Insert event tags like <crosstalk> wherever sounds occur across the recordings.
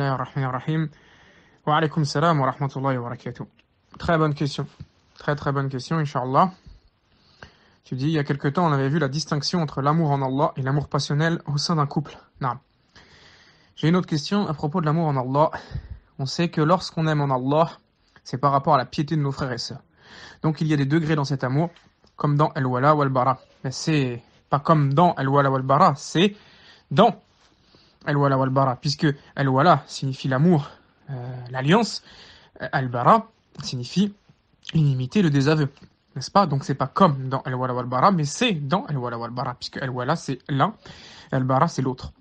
ar-Rahim Wa الرحيم salam wa rahmatullahi wa barakatuh Très bonne question. Très très bonne question, Inch'Allah. Tu dis, il y a quelque temps, on avait vu la distinction entre l'amour en Allah et l'amour passionnel au sein d'un couple. Non. J'ai une autre question à propos de l'amour en Allah. On sait que lorsqu'on aime en Allah, c'est par rapport à la piété de nos frères et sœurs. Donc il y a des degrés dans cet amour, comme dans Al-Wala ou Al-Bara. Mais c'est pas comme dans Al-Wala ou Al-Bara, c'est dans Al-Wala wal-Bara, puisque Al-Wala signifie l'amour, euh, l'alliance, euh, Al-Bara signifie l'inimitié, le désaveu. N'est-ce pas Donc c'est pas comme dans Al-Wala wal-Bara, mais c'est dans Al-Wala wal-Bara, puisque Al-Wala c'est l'un, Al-Bara c'est l'autre.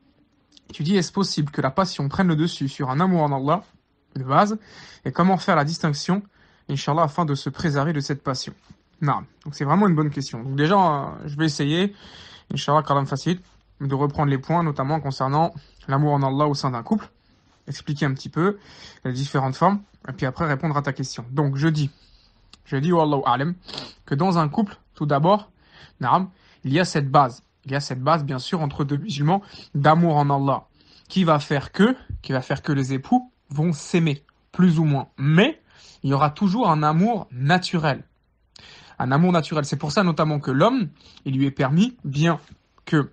Tu dis, est-ce possible que la passion prenne le dessus sur un amour en Allah, de base, et comment faire la distinction, Inch'Allah, afin de se préserver de cette passion Non, donc c'est vraiment une bonne question. Donc déjà, euh, je vais essayer, Inch'Allah, quand même facile de reprendre les points, notamment concernant l'amour en Allah au sein d'un couple, expliquer un petit peu les différentes formes, et puis après répondre à ta question. Donc je dis, je dis Wallahu que dans un couple, tout d'abord, il y a cette base, il y a cette base bien sûr entre deux musulmans d'amour en Allah, qui va faire que, qui va faire que les époux vont s'aimer, plus ou moins. Mais il y aura toujours un amour naturel. Un amour naturel. C'est pour ça notamment que l'homme, il lui est permis, bien que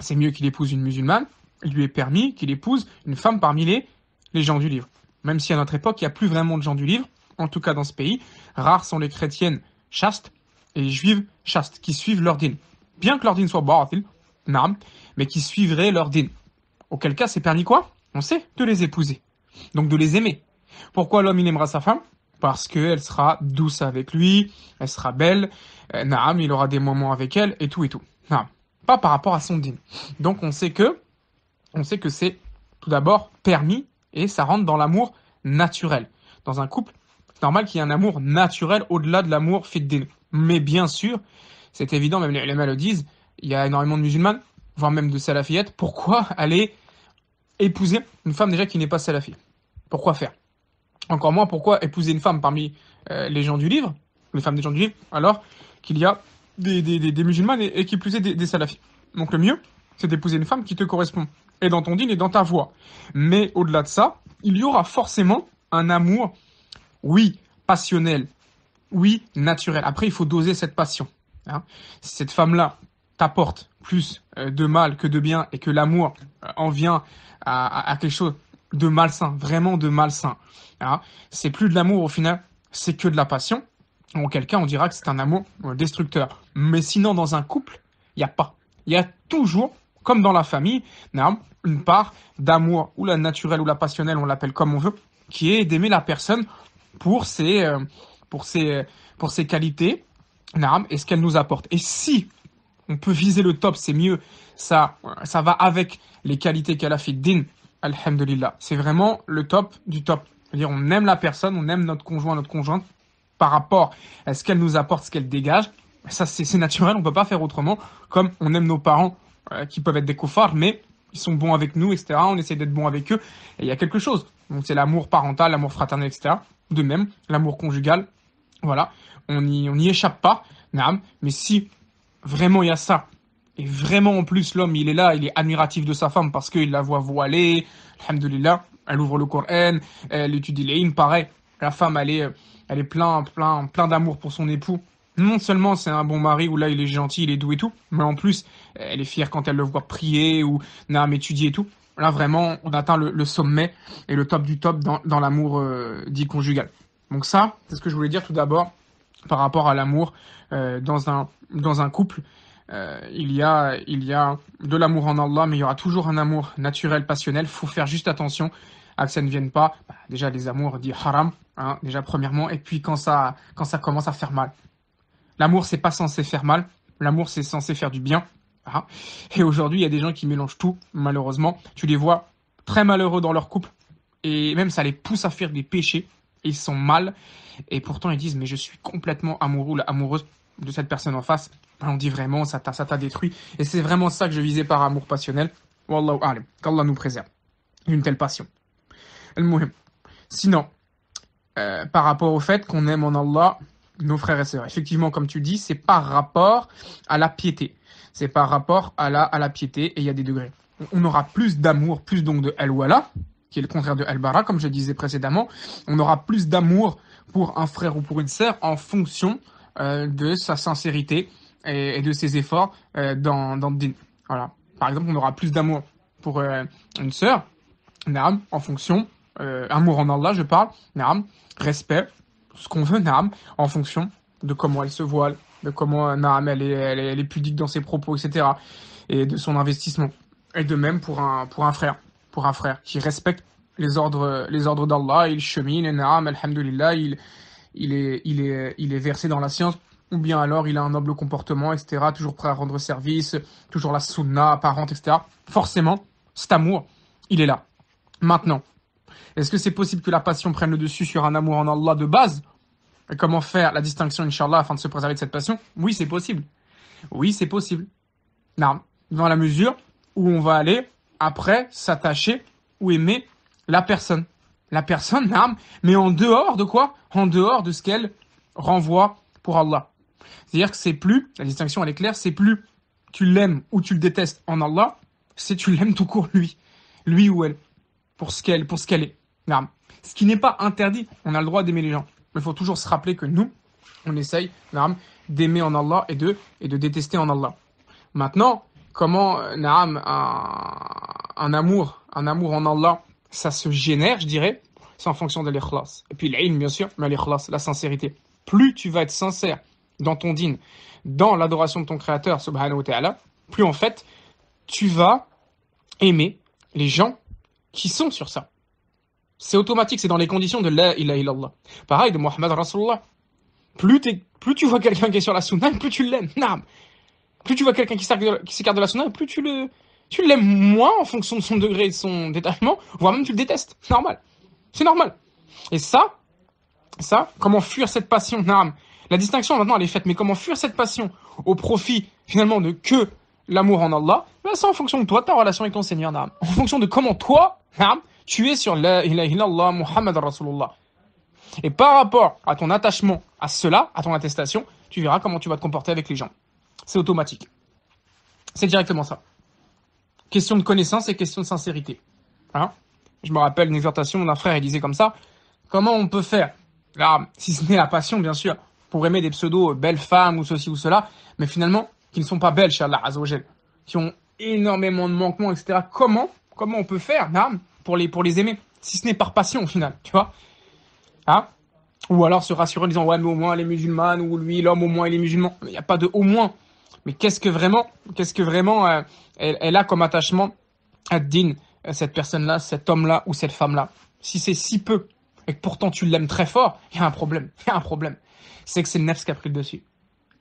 c'est mieux qu'il épouse une musulmane, il lui est permis qu'il épouse une femme parmi les, gens du livre. Même si à notre époque, il n'y a plus vraiment de gens du livre, en tout cas dans ce pays, rares sont les chrétiennes chastes et les juives chastes qui suivent leur dîne. Bien que leur dîne soit baratil, mais qui suivraient leur dîne. Auquel cas, c'est permis quoi On sait, de les épouser. Donc de les aimer. Pourquoi l'homme il aimera sa femme Parce qu'elle sera douce avec lui, elle sera belle, euh, il aura des moments avec elle, et tout et tout. Naam pas par rapport à son dîme. Donc on sait que, on sait que c'est tout d'abord permis et ça rentre dans l'amour naturel. Dans un couple, c'est normal qu'il y ait un amour naturel au-delà de l'amour fait fiddin. Mais bien sûr, c'est évident, même les ulama le disent, il y a énormément de musulmanes, voire même de salafiettes. Pourquoi aller épouser une femme déjà qui n'est pas salafie Pourquoi faire Encore moins, pourquoi épouser une femme parmi euh, les gens du livre, les femmes des gens du livre, alors qu'il y a des, musulmans et, qui plus est des, salafis. Donc le mieux, c'est d'épouser une femme qui te correspond, et dans ton dîner, et dans ta voix. Mais au-delà de ça, il y aura forcément un amour, oui, passionnel, oui, naturel. Après, il faut doser cette passion. Hein. cette femme-là t'apporte plus euh, de mal que de bien et que l'amour euh, en vient à, quelque chose de malsain, vraiment de malsain, hein, c'est plus de l'amour au final, c'est que de la passion quel cas, on dira que c'est un amour euh, destructeur. Mais sinon, dans un couple, il n'y a pas. Il y a toujours, comme dans la famille, une part d'amour, ou la naturelle ou la passionnelle, on l'appelle comme on veut, qui est d'aimer la personne pour ses, euh, pour ses, pour ses qualités et ce qu'elle nous apporte. Et si on peut viser le top, c'est mieux. Ça, euh, ça va avec les qualités qu'elle a fait din, alhamdulillah. C'est vraiment le top du top. C'est-à-dire, on aime la personne, on aime notre conjoint, notre conjointe, par rapport à ce qu'elle nous apporte, ce qu'elle dégage. Ça, c'est naturel, on ne peut pas faire autrement. Comme on aime nos parents euh, qui peuvent être des coffards, mais ils sont bons avec nous, etc. On essaie d'être bons avec eux. Et il y a quelque chose. Donc c'est l'amour parental, l'amour fraternel, etc. De même, l'amour conjugal. Voilà, on n'y on y échappe pas, mais si vraiment il y a ça, et vraiment en plus l'homme il est là, il est admiratif de sa femme parce qu'il la voit voilée, alhamdoulilah, elle ouvre le Coran, elle étudie les hymnes, pareil, la femme elle est euh, elle est plein, plein, plein d'amour pour son époux. Non seulement c'est un bon mari où là il est gentil, il est doux et tout, mais en plus elle est fière quand elle le voit prier ou Naam étudier et tout. Là vraiment on atteint le, sommet et le top du top dans, l'amour euh, dit conjugal. Donc ça, c'est ce que je voulais dire tout d'abord par rapport à l'amour euh, dans, un, dans un couple. Euh, il, y a, il y a de l'amour en Allah, mais il y aura toujours un amour naturel, passionnel. faut faire juste attention à que ça ne vienne pas, bah, déjà les amours, disent haram, hein, déjà premièrement, et puis quand ça, quand ça commence à faire mal. L'amour, c'est pas censé faire mal, l'amour, c'est censé faire du bien. Hein. Et aujourd'hui, il y a des gens qui mélangent tout, malheureusement. Tu les vois très malheureux dans leur couple, et même ça les pousse à faire des péchés, ils sont mal, et pourtant ils disent, mais je suis complètement amoureux, amoureuse de cette personne en face. Ben, on dit vraiment, ça t'a détruit. Et c'est vraiment ça que je visais par amour passionnel. Wallahu allez, Qu'Allah nous préserve d'une telle passion sinon euh, par rapport au fait qu'on aime en Allah nos frères et sœurs effectivement comme tu dis c'est par rapport à la piété c'est par rapport à la, à la piété et il y a des degrés on aura plus d'amour plus donc de al-wala qui est le contraire de al-bara comme je disais précédemment on aura plus d'amour pour un frère ou pour une sœur en fonction euh, de sa sincérité et, de ses efforts euh, dans, dans le din. Voilà. Par exemple, on aura plus d'amour pour sœur, une âme, en fonction euh, amour en Allah, je parle, respect, ce qu'on veut, en fonction de comment elle se voile, de comment euh, elle elle, est, elle, est, pudique dans ses propos, etc. Et de son investissement. Et de même pour un, pour un frère, pour un frère qui respecte les ordres, les ordres d'Allah, il chemine, naam, alhamdulillah, il, il, est, il, est, il est versé dans la science, ou bien alors il a un noble comportement, etc., toujours prêt à rendre service, toujours la sunna apparente, etc. Forcément, cet amour, il est là. Maintenant, est-ce que c'est possible que la passion prenne le dessus sur un amour en Allah de base Comment faire la distinction, Inch'Allah, afin de se préserver de cette passion Oui, c'est possible. Oui, c'est possible. Non, dans la mesure où on va aller après s'attacher ou aimer la personne. La personne, non, mais en dehors de quoi En dehors de ce qu'elle renvoie pour Allah. C'est-à-dire que c'est plus, la distinction elle est claire, c'est plus tu l'aimes ou tu le détestes en Allah, c'est tu l'aimes tout court lui, lui ou elle, pour ce qu'elle, pour ce qu'elle est ce qui n'est pas interdit, on a le droit d'aimer les gens. Mais il faut toujours se rappeler que nous, on essaye d'aimer en Allah et de, et de détester en Allah. Maintenant, comment euh, un, amour, un amour en Allah, ça se génère, je dirais, c'est en fonction de l'ikhlas. Et puis l'ilm, bien sûr, mais l'ikhlas, la sincérité. Plus tu vas être sincère dans ton dîne, dans l'adoration de ton Créateur, subhanahu wa ta'ala, plus en fait, tu vas aimer les gens qui sont sur ça. C'est automatique, c'est dans les conditions de la ilaha ilallah ». Pareil de Muhammad Rasulullah. Plus, plus tu vois quelqu'un qui est sur la sunnah, plus tu l'aimes. Plus tu vois quelqu'un qui s'écarte de la sunnah, plus tu le, tu l'aimes moins en fonction de son degré et de son détachement, voire même tu le détestes. C'est normal. C'est normal. Et ça, ça, comment fuir cette passion La distinction maintenant elle est faite, mais comment fuir cette passion au profit finalement de que l'amour en Allah ben, C'est en fonction de toi, ta relation avec ton Seigneur, En fonction de comment toi, tu es sur la ilaha illallah Muhammad Rasulullah. Et par rapport à ton attachement à cela, à ton attestation, tu verras comment tu vas te comporter avec les gens. C'est automatique. C'est directement ça. Question de connaissance et question de sincérité. Hein Je me rappelle une exhortation d'un frère, il disait comme ça Comment on peut faire ah, si ce n'est la passion, bien sûr, pour aimer des pseudos euh, belles femmes ou ceci ou cela, mais finalement, qui ne sont pas belles, chez Allah qui ont énormément de manquements, etc. Comment Comment on peut faire, pour les, pour les aimer, si ce n'est par passion au final, tu vois. Hein ou alors se rassurer en disant ouais mais au moins elle est musulmane ou lui l'homme au moins il est musulman. Il n'y a pas de au moins. Mais qu'est-ce que vraiment, qu'est-ce que vraiment euh, elle, elle, a comme attachement à Dean, euh, cette personne-là, cet homme-là ou cette femme-là Si c'est si peu et que pourtant tu l'aimes très fort, il y a un problème. Il y a un problème. C'est que c'est le nefs qui a pris le dessus.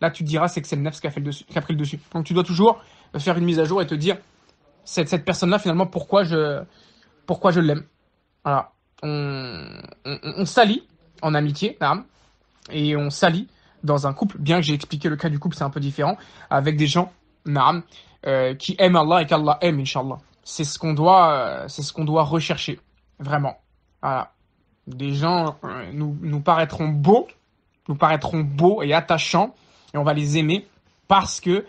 Là tu te diras c'est que c'est le nefs qui a, fait dessus, pris le dessus. Donc tu dois toujours euh, faire une mise à jour et te dire cette, cette personne-là finalement pourquoi je pourquoi je l'aime. Alors, On, s'allie en amitié, et on s'allie dans un couple, bien que j'ai expliqué le cas du couple, c'est un peu différent, avec des gens euh, qui aiment Allah et qu'Allah aime, Inch'Allah. C'est ce qu'on doit, euh, c'est ce qu'on doit rechercher, vraiment. Voilà. Des gens euh, nous, nous paraîtront beaux, nous paraîtront beaux et attachants, et on va les aimer parce que,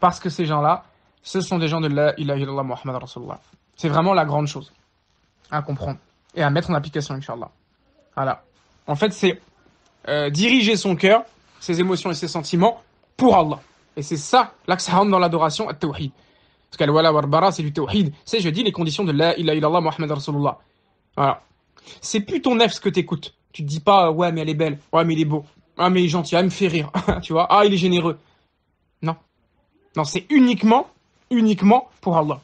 parce que ces gens-là, ce sont des gens de la ilaha illallah Muhammad C'est vraiment la grande chose à comprendre et à mettre en application, Inch'Allah. Voilà. En fait, c'est euh, diriger son cœur, ses émotions et ses sentiments pour Allah. Et c'est ça l'axe dans l'adoration, à tawhid. Parce qu'al wala warbara, c'est du tawhid. C'est, je dis, les conditions de la ilaha illallah Muhammad Rasulullah. Voilà. C'est plus ton nef ce que écoutes. Tu te dis pas, ouais, mais elle est belle, ouais, mais il est beau, ah, mais il est gentil, elle ah, me fait rire, <laughs> tu vois, ah, il est généreux. Non. Non, c'est uniquement, uniquement pour Allah.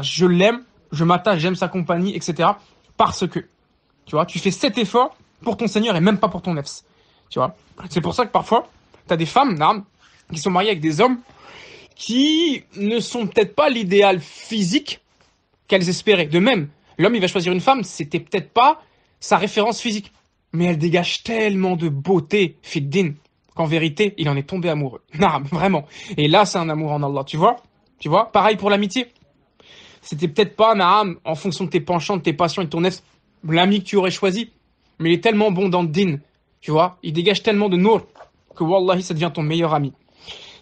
Je l'aime je m'attache, j'aime sa compagnie, etc. Parce que, tu vois, tu fais cet effort pour ton Seigneur et même pas pour ton nefs. Tu vois, c'est pour ça que parfois, tu as des femmes là, qui sont mariées avec des hommes qui ne sont peut-être pas l'idéal physique qu'elles espéraient. De même, l'homme, il va choisir une femme, c'était peut-être pas sa référence physique. Mais elle dégage tellement de beauté, Fiddin, qu'en vérité, il en est tombé amoureux. <laughs> Non, vraiment. Et là, c'est un amour en Allah, tu vois Tu vois Pareil pour l'amitié c'était peut-être pas, Naham, en fonction de tes penchants, de tes passions et de ton nefs, l'ami que tu aurais choisi. Mais il est tellement bon dans le din, tu vois. Il dégage tellement de nour que wallahi, ça devient ton meilleur ami.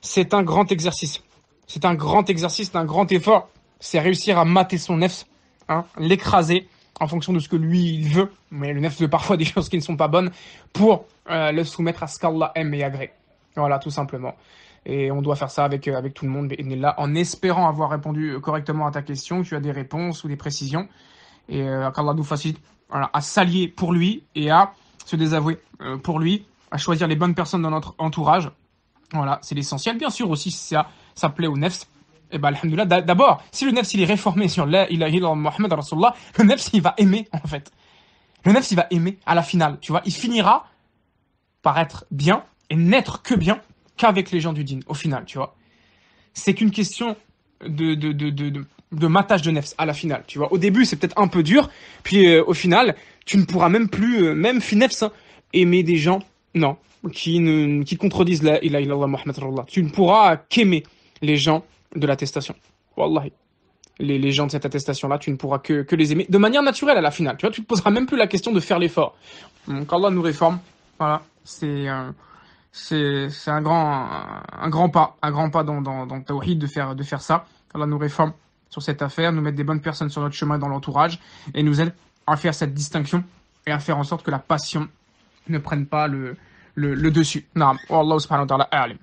C'est un grand exercice. C'est un grand exercice, c'est un grand effort. C'est réussir à mater son nefs, hein, l'écraser en fonction de ce que lui il veut, mais le nefs veut parfois des choses qui ne sont pas bonnes, pour euh, le soumettre à ce qu'Allah aime et agrée. Voilà, tout simplement. Et on doit faire ça avec, euh, avec tout le monde, là en espérant avoir répondu euh, correctement à ta question, que tu as des réponses ou des précisions. Et euh, qu'Allah nous facilite voilà, à s'allier pour lui et à se désavouer euh, pour lui, à choisir les bonnes personnes dans notre entourage. Voilà, c'est l'essentiel. Bien sûr aussi, si ça, ça plaît au nefs, et eh ben, d'abord, si le nefs il est réformé sur la ilaha illallah Muhammad Rasulullah, le nefs il va aimer en fait. Le nefs il va aimer à la finale, tu vois, il finira par être bien et n'être que bien qu'avec les gens du din, au final, tu vois. C'est qu'une question de, de, de, de, de matage de nefs à la finale, tu vois. Au début, c'est peut-être un peu dur, puis euh, au final, tu ne pourras même plus, euh, même finefs, nefs, hein, aimer des gens, non, qui, ne, qui contredisent la ilaha illallah Muhammad Tu ne pourras qu'aimer les gens de l'attestation. Wallahi. Les, les, gens de cette attestation-là, tu ne pourras que, que, les aimer de manière naturelle à la finale. Tu vois, tu te poseras même plus la question de faire l'effort. Donc Allah nous réforme. Voilà, c'est... Euh, c'est un grand, un grand pas, un grand pas dans, dans, dans de faire, de faire ça. Allah nous réforme sur cette affaire, nous mettre des bonnes personnes sur notre chemin dans l'entourage et nous aide à faire cette distinction et à faire en sorte que la passion ne prenne pas le, le, dessus. Allah subhanahu wa ta'ala,